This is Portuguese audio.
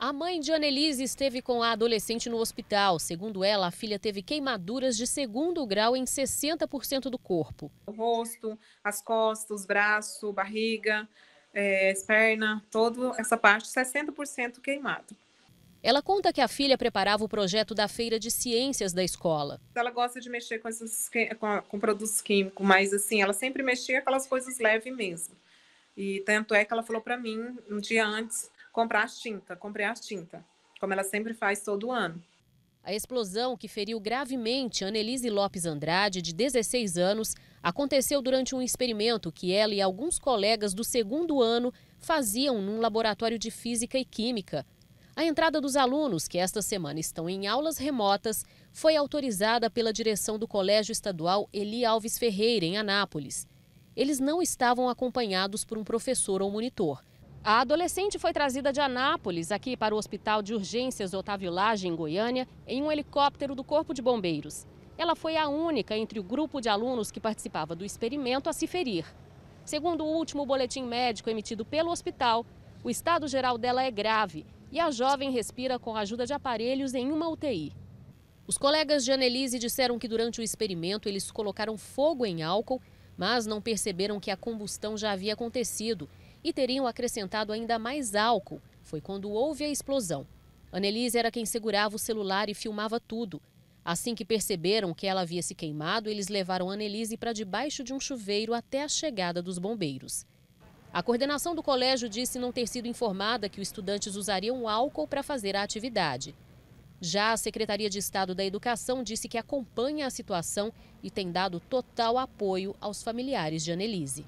A mãe de Annelise esteve com a adolescente no hospital. Segundo ela, a filha teve queimaduras de segundo grau em 60% do corpo. O rosto, as costas, braço, barriga, é, perna, toda essa parte, 60% queimado. Ela conta que a filha preparava o projeto da feira de ciências da escola. Ela gosta de mexer com, esses, com, com produtos químicos, mas assim, ela sempre mexia com aquelas coisas leves mesmo. E tanto é que ela falou para mim um dia antes comprar as tinta, comprei as tinta, como ela sempre faz todo ano. A explosão que feriu gravemente Annelise Lopes Andrade, de 16 anos, aconteceu durante um experimento que ela e alguns colegas do segundo ano faziam num laboratório de física e química. A entrada dos alunos, que esta semana estão em aulas remotas, foi autorizada pela direção do Colégio Estadual Eli Alves Ferreira, em Anápolis. Eles não estavam acompanhados por um professor ou monitor. A adolescente foi trazida de Anápolis, aqui para o Hospital de Urgências Otávio Lage, em Goiânia, em um helicóptero do Corpo de Bombeiros. Ela foi a única entre o grupo de alunos que participava do experimento a se ferir. Segundo o último boletim médico emitido pelo hospital, o estado geral dela é grave e a jovem respira com a ajuda de aparelhos em uma UTI. Os colegas de Annelise disseram que durante o experimento eles colocaram fogo em álcool, mas não perceberam que a combustão já havia acontecido e teriam acrescentado ainda mais álcool. Foi quando houve a explosão. Annelise era quem segurava o celular e filmava tudo. Assim que perceberam que ela havia se queimado, eles levaram Annelise para debaixo de um chuveiro até a chegada dos bombeiros. A coordenação do colégio disse não ter sido informada que os estudantes usariam álcool para fazer a atividade. Já a Secretaria de Estado da Educação disse que acompanha a situação e tem dado total apoio aos familiares de Annelise.